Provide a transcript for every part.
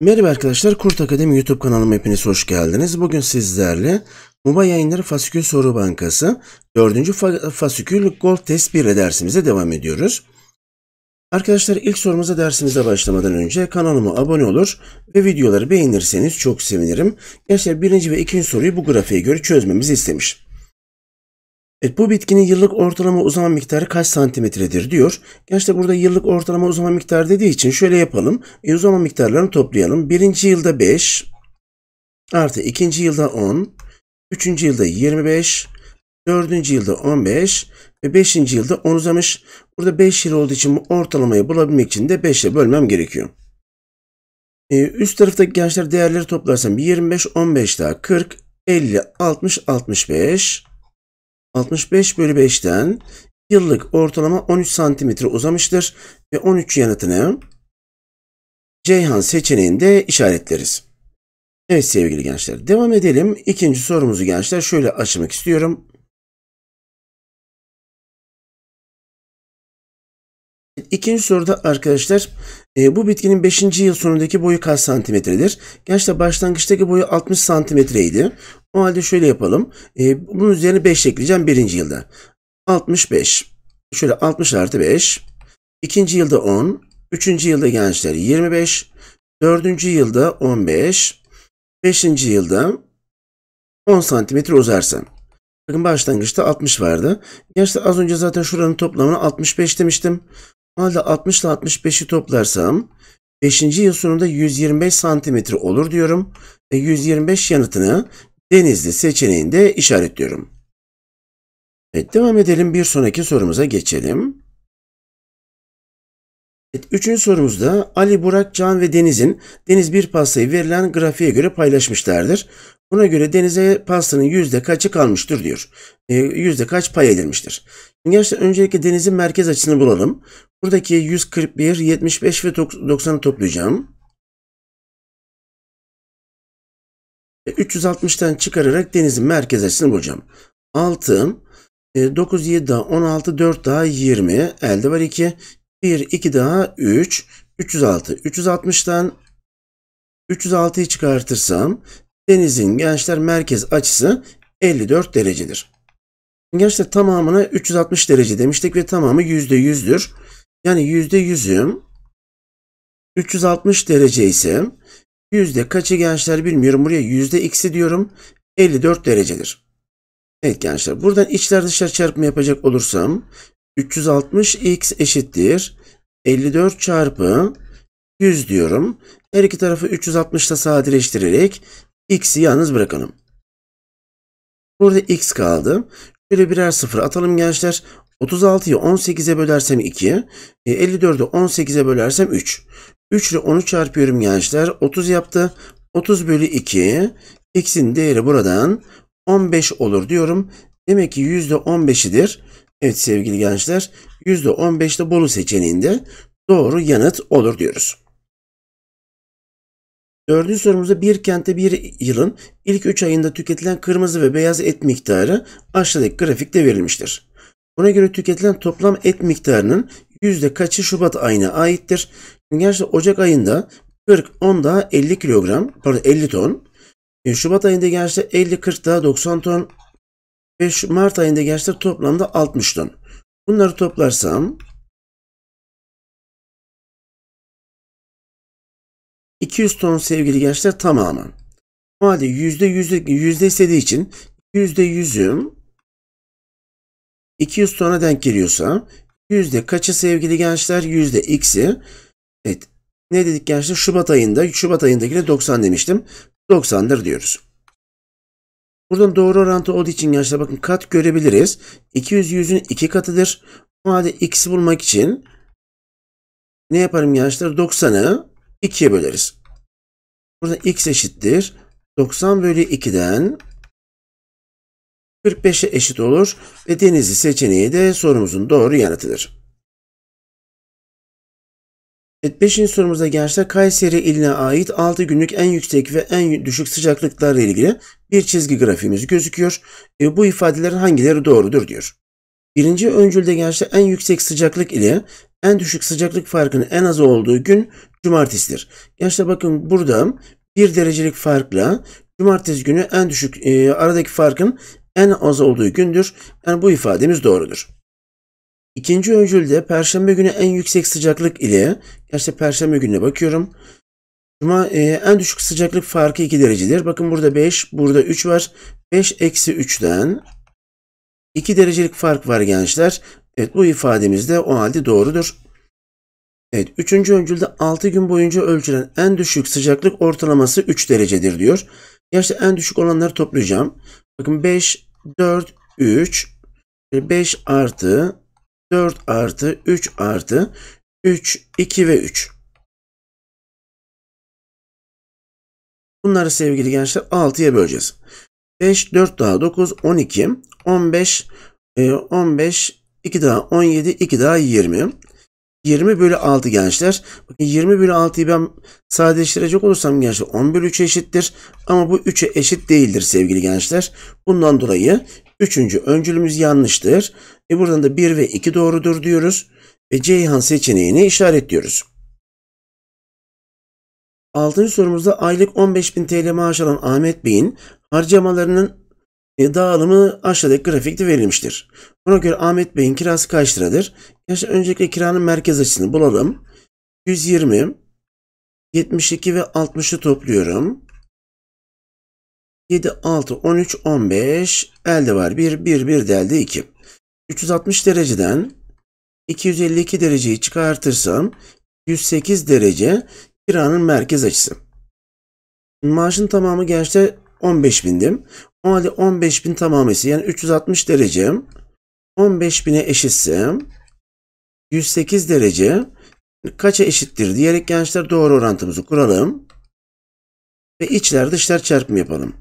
Merhaba arkadaşlar, Kurt Akademi YouTube kanalıma hepiniz hoş geldiniz. Bugün sizlerle MUBA Yayınları Fasikül Soru Bankası 4. Fasikül Gold Test 1 dersimize devam ediyoruz. Arkadaşlar ilk sorumuza dersimize başlamadan önce kanalıma abone olur ve videoları beğenirseniz çok sevinirim. Gençler birinci ve ikinci soruyu bu grafiğe göre çözmemizi istemiş. Evet, bu bitkinin yıllık ortalama uzama miktarı kaç santimetredir diyor. Gençler burada yıllık ortalama uzama miktarı dediği için şöyle yapalım. E, uzama miktarlarını toplayalım. Birinci yılda 5 artı ikinci yılda 10, üçüncü yılda 25, dördüncü yılda 15 ve beşinci yılda 10 uzamış. Burada 5 yıl olduğu için bu ortalamayı bulabilmek için de 5 ile bölmem gerekiyor. E, üst taraftaki gençler değerleri toplarsam 25, 15 daha 40, 50, 60, 65. 65 bölü 5'ten yıllık ortalama 13 santimetre uzamıştır ve 13 yanıtını Ceyhan seçeneğinde işaretleriz. Evet sevgili gençler devam edelim. İkinci sorumuzu gençler şöyle açmak istiyorum. İkinci soruda arkadaşlar e, bu bitkinin 5. yıl sonundaki boyu kaç santimetredir? Gençler başlangıçtaki boyu 60 santimetreydi. O halde şöyle yapalım. E, bunun üzerine 5 ekleyeceğim birinci yılda. 65. Şöyle 60 artı 5. İkinci yılda 10. Üçüncü yılda gençler 25. Dördüncü yılda 15. Beşinci yılda 10 santimetre uzarsa. Bakın başlangıçta 60 vardı. Gençler az önce zaten şuranın toplamını 65 demiştim. O halde 60 ile 65'i toplarsam 5. yıl sonunda 125 santimetre olur diyorum. E 125 yanıtını Denizli seçeneğinde işaretliyorum. Evet devam edelim bir sonraki sorumuza geçelim. Evet, üçüncü sorumuzda Ali, Burak, Can ve Deniz'in Deniz bir pastayı verilen grafiğe göre paylaşmışlardır. Buna göre Deniz'e pastanın yüzde kaçı kalmıştır diyor. E, yüzde kaç pay edilmiştir. Şimdi gerçekten öncelikle Deniz'in merkez açısını bulalım. Buradaki 141, 75 ve 90'ı toplayacağım. 360'tan e, çıkararak denizin merkez açısını bulacağım. 6, 9, 7 e, daha 16, 4 daha 20. Elde var 2. 1, 2 daha 3. 306. 360'tan 306'yı çıkartırsam denizin gençler merkez açısı 54 derecedir. Gençler tamamına 360 derece demiştik ve tamamı %100'dür. Yani %100'üm 360 derece ise Yüzde kaçı gençler bilmiyorum. Buraya yüzde x'i diyorum. 54 derecedir. Evet gençler buradan içler dışlar çarpımı yapacak olursam 360 x eşittir. 54 çarpı 100 diyorum. Her iki tarafı 360 ile sadeleştirerek x'i yalnız bırakalım. Burada x kaldı. Şöyle birer sıfır atalım gençler. 36'yı 18'e bölersem 2, 54'ü 18'e bölersem 3. 3 ile 10'u çarpıyorum gençler. 30 yaptı. 30 bölü 2. X'in değeri buradan 15 olur diyorum. Demek ki %15'idir. Evet sevgili gençler %15 de Bolu seçeneğinde doğru yanıt olur diyoruz. Dördüncü sorumuzda bir kentte bir yılın ilk 3 ayında tüketilen kırmızı ve beyaz et miktarı aşağıdaki grafikte verilmiştir. Buna göre tüketilen toplam et miktarının yüzde kaçı Şubat ayına aittir? Gerçi Ocak ayında 40 10 daha 50 kilogram pardon 50 ton. E, Şubat ayında gerçi 50 40 daha 90 ton. Ve Mart ayında gerçi toplamda 60 ton. Bunları toplarsam 200 ton sevgili gençler tamamı. O yüzde yüzde yüzde istediği için yüzde yüzüm 200 tona denk geliyorsa yüzde kaçı sevgili gençler? Yüzde x'i Evet. Ne dedik gençler? Şubat ayında. Şubat ayındakine 90 demiştim. 90'dır diyoruz. Buradan doğru orantı olduğu için gençler bakın kat görebiliriz. 200 100'ün 2 katıdır. O halde x'i bulmak için ne yaparım gençler? 90'ı 2'ye böleriz. Burada x eşittir. 90 bölü 2'den 45'e eşit olur ve denizli seçeneği de sorumuzun doğru yanıtıdır. Evet 5. sorumuzda gençler Kayseri iline ait 6 günlük en yüksek ve en düşük sıcaklıklarla ilgili bir çizgi grafiğimiz gözüküyor. E, bu ifadelerin hangileri doğrudur diyor. Birinci öncülde gençler en yüksek sıcaklık ile en düşük sıcaklık farkının en az olduğu gün cumartesidir. Gençler bakın burada bir derecelik farkla cumartesi günü en düşük e, aradaki farkın en az olduğu gündür. Yani bu ifademiz doğrudur. İkinci öncülde perşembe günü en yüksek sıcaklık ile gerçi perşembe gününe bakıyorum. Cuma e, en düşük sıcaklık farkı 2 derecedir. Bakın burada 5, burada 3 var. 5 eksi 3'den 2 derecelik fark var gençler. Evet bu ifademiz de o halde doğrudur. Evet 3. öncülde 6 gün boyunca ölçülen en düşük sıcaklık ortalaması 3 derecedir diyor. Gerçi en düşük olanları toplayacağım. Bakın 5, 4, 3, 5 artı 4 artı 3 artı 3, 2 ve 3. Bunları sevgili gençler 6'ya böleceğiz. 5, 4 daha 9, 12, 15, 15, 2 daha 17, 2 daha 20. 20 bölü 6 gençler. Bakın 20 bölü 6'yı ben sadeleştirecek olursam gençler 10 bölü 3 eşittir. Ama bu 3'e eşit değildir sevgili gençler. Bundan dolayı 3. öncülümüz yanlıştır. E buradan da 1 ve 2 doğrudur diyoruz ve Ceyhan seçeneğini işaretliyoruz. Altıncı sorumuzda aylık 15.000 TL maaş alan Ahmet Bey'in harcamalarının e, dağılımı aşağıdaki grafikte verilmiştir. Buna göre Ahmet Bey'in kirası kaç liradır? öncelikle kiranın merkez açısını bulalım. 120, 72 ve 60'ı topluyorum. 7, 6, 13, 15, elde var 1, 1, 1 de elde 2. 360 dereceden 252 dereceyi çıkartırsam 108 derece kiranın merkez açısı. Maaşın tamamı gençte 15 bindim. O halde 15 bin tamamesi yani 360 derecem 15 bine eşitsem 108 derece kaça eşittir diyerek gençler doğru orantımızı kuralım. Ve içler dışlar çarpımı yapalım.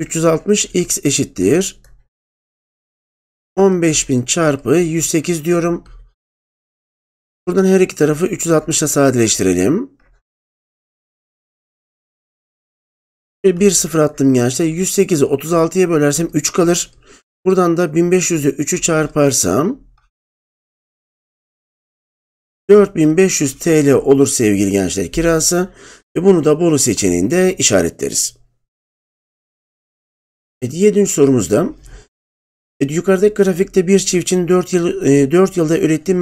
360 x eşittir. 15.000 çarpı 108 diyorum. Buradan her iki tarafı 360 sadeleştirelim. Ve 1 sıfır attım gençler. 108'i 36'ya bölersem 3 kalır. Buradan da 1500'ü 3'ü çarparsam 4500 TL olur sevgili gençler kirası. Ve bunu da bonus seçeneğinde işaretleriz. 7. sorumuzda e, yukarıdaki grafikte bir çiftçinin 4, yıl, 4 e, yılda ürettiği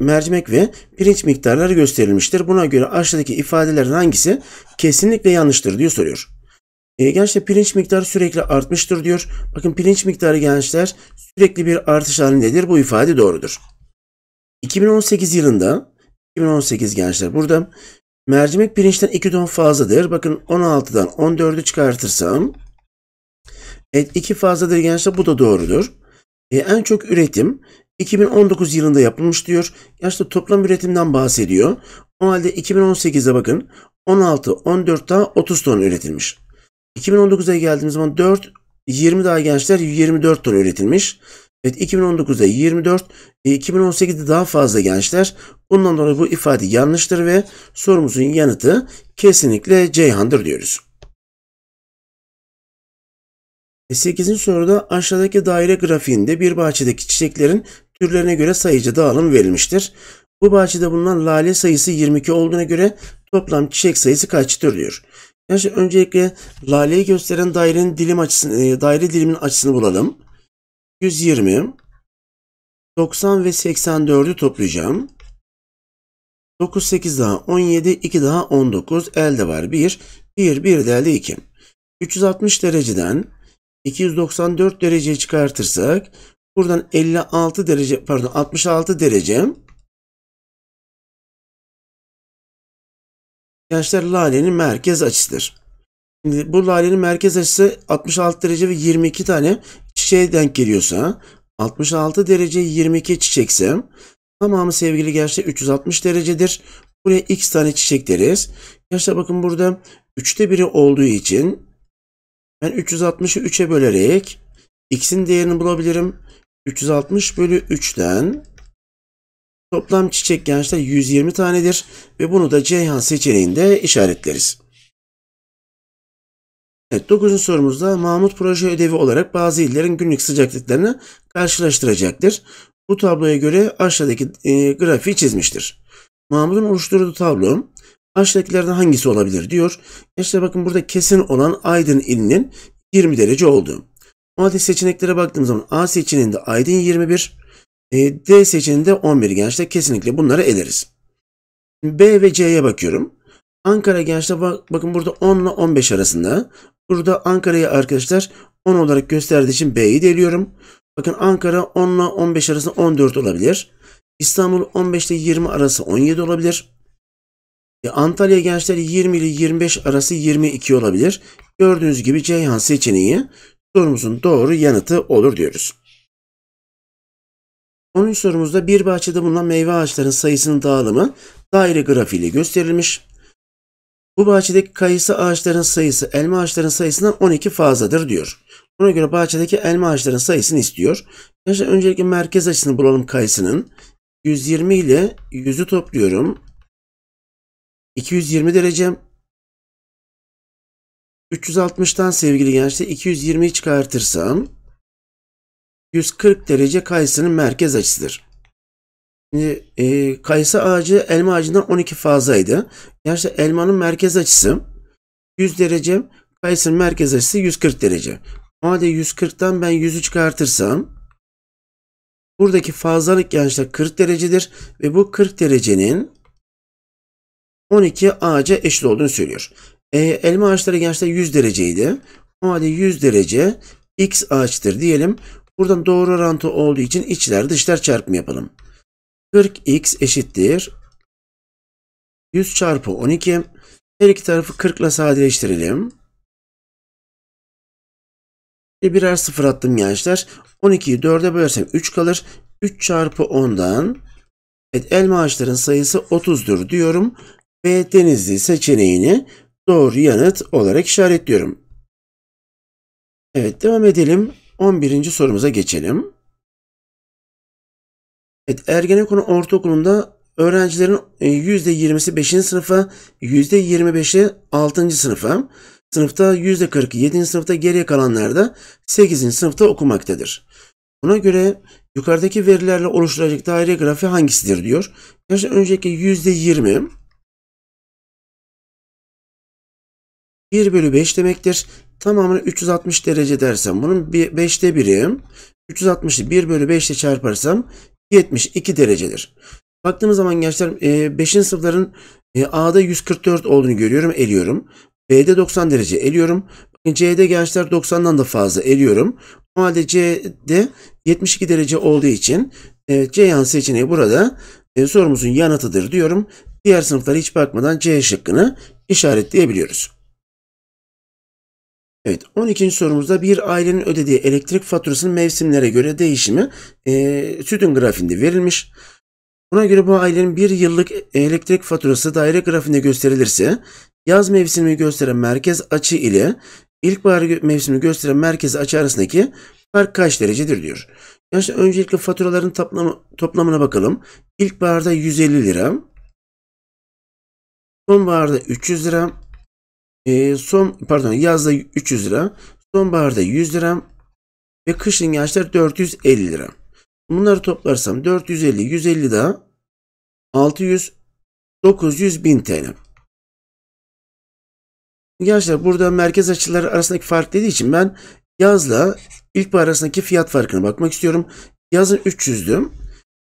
mercimek ve pirinç miktarları gösterilmiştir. Buna göre aşağıdaki ifadelerin hangisi kesinlikle yanlıştır diyor soruyor. E, gençler pirinç miktarı sürekli artmıştır diyor. Bakın pirinç miktarı gençler sürekli bir artış halindedir. Bu ifade doğrudur. 2018 yılında 2018 gençler burada mercimek pirinçten 2 ton fazladır. Bakın 16'dan 14'ü çıkartırsam Evet iki fazladır gençler bu da doğrudur. E, en çok üretim 2019 yılında yapılmış diyor. Gerçi toplam üretimden bahsediyor. O halde 2018'e bakın 16, 14 daha 30 ton üretilmiş. 2019'a geldiğimiz zaman 4, 20 daha gençler 24 ton üretilmiş. Evet 2019'da 24, 2018'de daha fazla gençler. Bundan dolayı bu ifade yanlıştır ve sorumuzun yanıtı kesinlikle Ceyhan'dır diyoruz. 8. E, soruda aşağıdaki daire grafiğinde bir bahçedeki çiçeklerin türlerine göre sayıcı dağılım verilmiştir. Bu bahçede bulunan lale sayısı 22 olduğuna göre toplam çiçek sayısı kaçtır diyor. Yani öncelikle laleyi gösteren dairenin dilim açısını, e, daire diliminin açısını bulalım. 120, 90 ve 84'ü toplayacağım. 9, 8 daha 17, 2 daha 19, elde var 1, 1, 1 de elde 2. 360 dereceden 294 dereceyi çıkartırsak buradan 56 derece pardon 66 derece gençler lalenin merkez açısıdır. Şimdi bu lalenin merkez açısı 66 derece ve 22 tane çiçeğe denk geliyorsa 66 derece 22 çiçekse tamamı sevgili gençler 360 derecedir. Buraya x tane çiçek deriz. Gençler bakın burada 3'te biri olduğu için ben 360'ı 3'e bölerek x'in değerini bulabilirim. 360 bölü 3'ten toplam çiçek gençler 120 tanedir ve bunu da Ceyhan seçeneğinde işaretleriz. Evet 9. sorumuzda Mahmut proje ödevi olarak bazı illerin günlük sıcaklıklarını karşılaştıracaktır. Bu tabloya göre aşağıdaki e, grafiği çizmiştir. Mahmut'un oluşturduğu tablo Aşağıdakilerden hangisi olabilir diyor. Gençler bakın burada kesin olan Aydın ilinin 20 derece oldu. O halde seçeneklere baktığımız zaman A seçeneğinde Aydın 21, e, D seçeneğinde 11 gençler kesinlikle bunları eleriz. B ve C'ye bakıyorum. Ankara gençler bak, bakın burada 10 ile 15 arasında. Burada Ankara'yı arkadaşlar 10 olarak gösterdiği için B'yi eliyorum. Bakın Ankara 10 ile 15 arasında 14 olabilir. İstanbul 15 ile 20 arası 17 olabilir. E, Antalya gençleri 20 ile 25 arası 22 olabilir. Gördüğünüz gibi Ceyhan seçeneği sorumuzun doğru yanıtı olur diyoruz. 10. sorumuzda bir bahçede bulunan meyve ağaçlarının sayısının dağılımı daire grafiğiyle gösterilmiş. Bu bahçedeki kayısı ağaçların sayısı elma ağaçların sayısından 12 fazladır diyor. Buna göre bahçedeki elma ağaçların sayısını istiyor. Öncelikle merkez açısını bulalım kayısının. 120 ile 100'ü topluyorum. 220 derecem 360'tan sevgili gençler 220'yi çıkartırsam 140 derece kayısının merkez açısıdır. Şimdi e, kayısı ağacı elma ağacından 12 fazlaydı. Gençler elmanın merkez açısı 100 derece kayısının merkez açısı 140 derece. Madem 140'tan ben 100'ü çıkartırsam buradaki fazlalık gençler 40 derecedir ve bu 40 derecenin 12 ağaca eşit olduğunu söylüyor. E, elma ağaçları gençler 100 dereceydi. O halde 100 derece x ağaçtır diyelim. Buradan doğru orantı olduğu için içler dışlar çarpımı yapalım. 40x eşittir. 100 çarpı 12. Her iki tarafı 40 ile sadeleştirelim. E birer sıfır attım gençler. 12'yi 4'e bölersem 3 kalır. 3 çarpı 10'dan evet, elma ağaçların sayısı 30'dur diyorum ve Denizli seçeneğini doğru yanıt olarak işaretliyorum. Evet devam edelim. 11. sorumuza geçelim. Evet, Ergenekon Ortaokulu'nda öğrencilerin %20'si e, 5. sınıfa, %25'i 6. sınıfa, sınıfta %40'ı 7. sınıfta geriye kalanlar da 8. sınıfta okumaktadır. Buna göre yukarıdaki verilerle oluşturacak daire grafiği hangisidir diyor. Gerçi önceki %20 1 bölü 5 demektir. Tamamını 360 derece dersem bunun 5'te 1'i 360'ı 1 bölü 5 ile çarparsam 72 derecedir. Baktığımız zaman gençler 5'in e, sıfırların e, A'da 144 olduğunu görüyorum eliyorum. B'de 90 derece eliyorum. C'de gençler 90'dan da fazla eliyorum. O halde C'de 72 derece olduğu için e, C yan seçeneği burada sorumuzun yanıtıdır diyorum. Diğer sınıflara hiç bakmadan C şıkkını işaretleyebiliyoruz. Evet 12. sorumuzda bir ailenin ödediği elektrik faturasının mevsimlere göre değişimi e, sütun grafiğinde verilmiş. Buna göre bu ailenin bir yıllık elektrik faturası daire grafiğinde gösterilirse yaz mevsimi gösteren merkez açı ile ilkbahar mevsimi gösteren merkez açı arasındaki fark kaç derecedir diyor. Yani öncelikle faturaların toplamı, toplamına bakalım. İlkbaharda 150 lira. Sonbaharda 300 lira. E, son pardon yazda 300 lira, sonbaharda 100 lira ve kışın gençler 450 lira. Bunları toplarsam 450, 150 daha 600, 900, bin TL. Gençler burada merkez açıları arasındaki fark dediği için ben yazla ilkbahar arasındaki fiyat farkına bakmak istiyorum. Yazın 300'düm.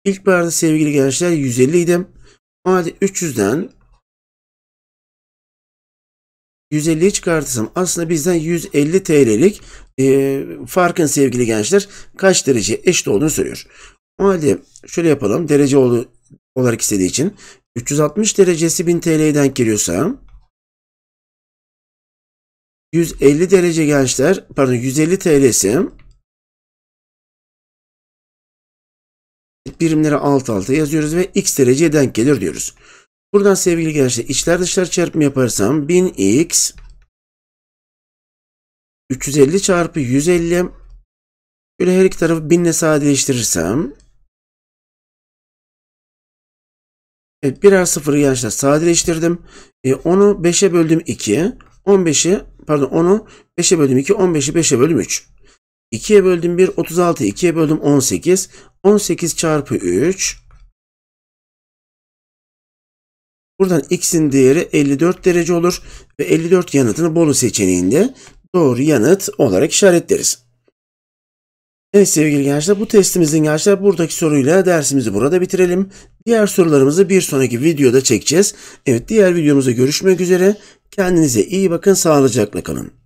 İlkbaharda sevgili gençler 150 idim. O 300'den 150'ye çıkartırsam aslında bizden 150 TL'lik e, farkın sevgili gençler kaç derece eşit olduğunu soruyor. O halde şöyle yapalım. Derece olarak istediği için 360 derecesi 1000 TL'ye denk geliyorsa 150 derece gençler pardon 150 TL'si birimleri alt alta yazıyoruz ve x dereceye denk gelir diyoruz. Buradan sevgili gençler içler dışlar çarpımı yaparsam 1000x 350 çarpı 150 böyle her iki tarafı 1000 ile sadeleştirirsem Evet birer sıfırı gençler sadeleştirdim. E, onu 5'e böldüm 2. 15'i pardon onu 5'e böldüm 2. 15'i 5'e böldüm 3. 2'ye böldüm 1 36. 2'ye böldüm 18. 18 çarpı 3. Buradan x'in değeri 54 derece olur ve 54 yanıtını Bolu seçeneğinde doğru yanıt olarak işaretleriz. Evet sevgili gençler bu testimizin gençler buradaki soruyla dersimizi burada bitirelim. Diğer sorularımızı bir sonraki videoda çekeceğiz. Evet diğer videomuzda görüşmek üzere. Kendinize iyi bakın sağlıcakla kalın.